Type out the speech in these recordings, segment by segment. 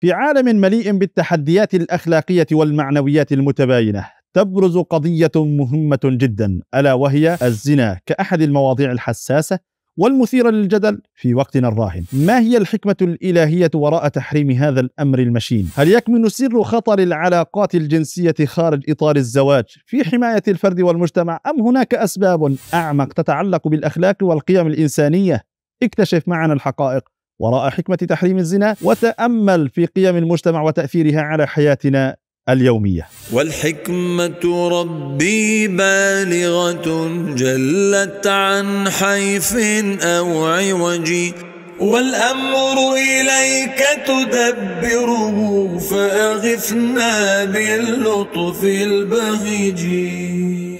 في عالم مليء بالتحديات الأخلاقية والمعنويات المتباينة تبرز قضية مهمة جدا ألا وهي الزنا كأحد المواضيع الحساسة والمثيرة للجدل في وقتنا الراهن ما هي الحكمة الإلهية وراء تحريم هذا الأمر المشين؟ هل يكمن سر خطر العلاقات الجنسية خارج إطار الزواج في حماية الفرد والمجتمع أم هناك أسباب أعمق تتعلق بالأخلاق والقيم الإنسانية؟ اكتشف معنا الحقائق وراء حكمة تحريم الزنا وتأمل في قيم المجتمع وتأثيرها على حياتنا اليومية والحكمة ربي بالغة جلت عن حيف أو عوج والأمر إليك تدبره فأغفنا باللطف البهجي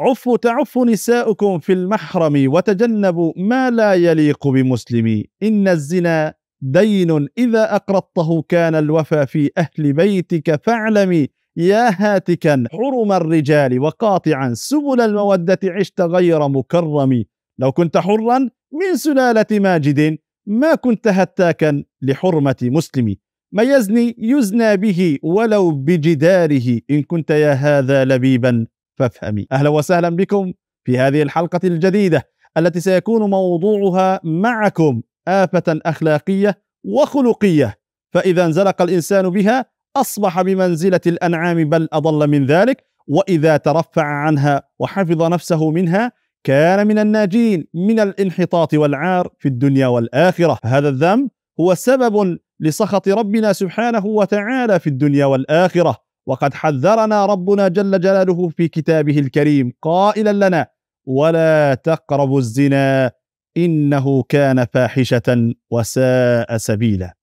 عفوا تعف نساؤكم في المحرم وتجنبوا ما لا يليق بمسلم إن الزنا دين إذا أقرضته كان الوفى في أهل بيتك فاعلمي يا هاتكا حرم الرجال وقاطعا سبل المودة عشت غير مكرم لو كنت حرا من سلالة ماجد ما كنت هتاكا لحرمة مسلم ما يزني يزنى به ولو بجداره إن كنت يا هذا لبيبا فافهمي أهلا وسهلا بكم في هذه الحلقة الجديدة التي سيكون موضوعها معكم آفة أخلاقية وخلقية فإذا انزلق الإنسان بها أصبح بمنزلة الأنعام بل أضل من ذلك وإذا ترفع عنها وحفظ نفسه منها كان من الناجين من الانحطاط والعار في الدنيا والآخرة هذا الذنب هو سبب لسخط ربنا سبحانه وتعالى في الدنيا والآخرة وقد حذرنا ربنا جل جلاله في كتابه الكريم قائلا لنا ولا تقربوا الزنا إنه كان فاحشة وساء سبيلا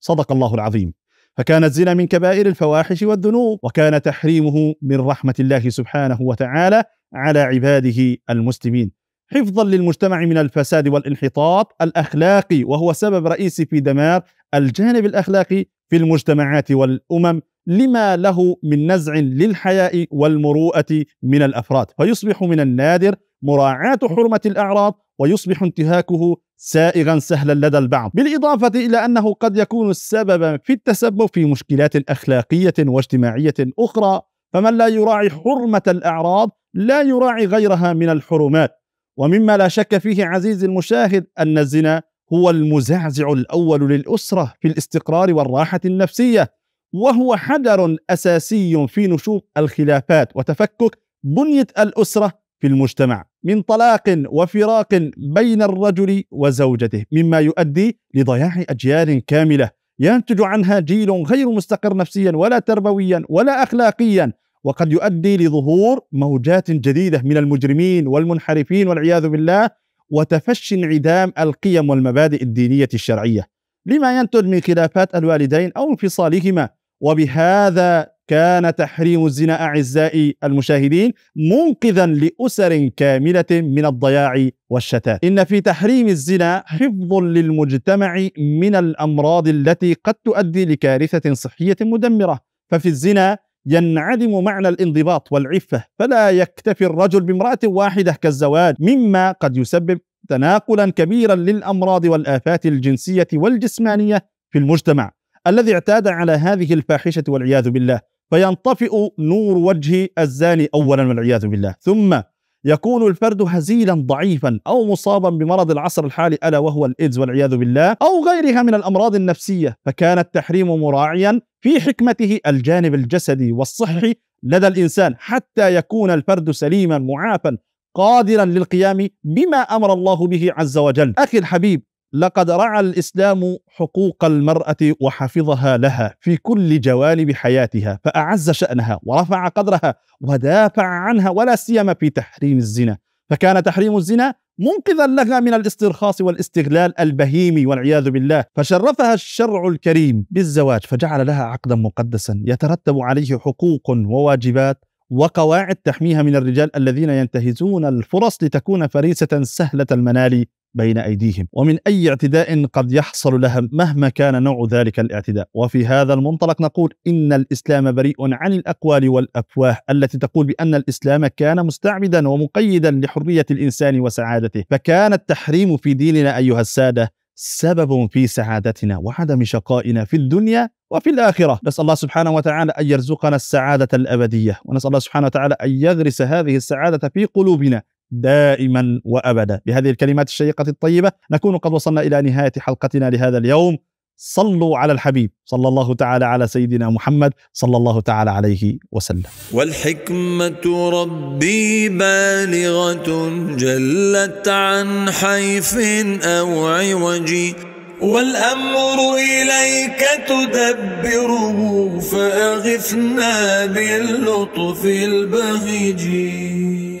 صدق الله العظيم فكان الزنا من كبائر الفواحش والذنوب وكان تحريمه من رحمة الله سبحانه وتعالى على عباده المسلمين حفظا للمجتمع من الفساد والانحطاط الأخلاقي وهو سبب رئيسي في دمار الجانب الأخلاقي في المجتمعات والأمم لما له من نزع للحياء والمروءة من الأفراد فيصبح من النادر مراعاة حرمة الأعراض ويصبح انتهاكه سائغا سهلا لدى البعض بالإضافة إلى أنه قد يكون السبب في التسبب في مشكلات أخلاقية واجتماعية أخرى فمن لا يراعي حرمة الأعراض لا يراعي غيرها من الحرمات ومما لا شك فيه عزيزي المشاهد أن الزنا هو المزعزع الأول للأسرة في الاستقرار والراحة النفسية وهو حجر أساسي في نشوء الخلافات وتفكك بنية الأسرة في المجتمع من طلاق وفراق بين الرجل وزوجته مما يؤدي لضياع أجيال كاملة ينتج عنها جيل غير مستقر نفسيا ولا تربويا ولا أخلاقيا وقد يؤدي لظهور موجات جديدة من المجرمين والمنحرفين والعياذ بالله وتفشي انعدام القيم والمبادئ الدينية الشرعية لما ينتج من خلافات الوالدين أو انفصالهما وبهذا كان تحريم الزنا أعزائي المشاهدين منقذا لأسر كاملة من الضياع والشتات إن في تحريم الزنا حفظ للمجتمع من الأمراض التي قد تؤدي لكارثة صحية مدمرة ففي الزنا ينعدم معنى الانضباط والعفة فلا يكتفي الرجل بامرأة واحدة كالزواج مما قد يسبب تناقلا كبيرا للأمراض والآفات الجنسية والجسمانية في المجتمع الذي اعتاد على هذه الفاحشة والعياذ بالله فينطفئ نور وجه الزاني أولا والعياذ بالله ثم يكون الفرد هزيلا ضعيفا أو مصابا بمرض العصر الحالي ألا وهو الإيدز والعياذ بالله أو غيرها من الأمراض النفسية فكان التحريم مراعيا في حكمته الجانب الجسدي والصحي لدى الإنسان حتى يكون الفرد سليما معافا قادرا للقيام بما امر الله به عز وجل اخي الحبيب لقد رعى الإسلام حقوق المرأة وحفظها لها في كل جوانب حياتها فأعز شأنها ورفع قدرها ودافع عنها ولا سيما في تحريم الزنا فكان تحريم الزنا منقذا لها من الاسترخاص والاستغلال البهيمي والعياذ بالله فشرفها الشرع الكريم بالزواج فجعل لها عقدا مقدسا يترتب عليه حقوق وواجبات وقواعد تحميها من الرجال الذين ينتهزون الفرص لتكون فريسة سهلة المنال بين أيديهم ومن أي اعتداء قد يحصل لها مهما كان نوع ذلك الاعتداء وفي هذا المنطلق نقول إن الإسلام بريء عن الأقوال والأفواه التي تقول بأن الإسلام كان مستعبدا ومقيدا لحرية الإنسان وسعادته فكان التحريم في ديننا أيها السادة سبب في سعادتنا وعدم شقائنا في الدنيا وفي الآخرة نسأل الله سبحانه وتعالى أن يرزقنا السعادة الأبدية ونسأل الله سبحانه وتعالى أن يغرس هذه السعادة في قلوبنا دائما وابدا بهذه الكلمات الشيقه الطيبه نكون قد وصلنا الى نهايه حلقتنا لهذا اليوم صلوا على الحبيب صلى الله تعالى على سيدنا محمد صلى الله تعالى عليه وسلم والحكمة ربي بالغة جلت عن حيف أو عوج والأمر إليك تدبره فأغثنا باللطف البهجي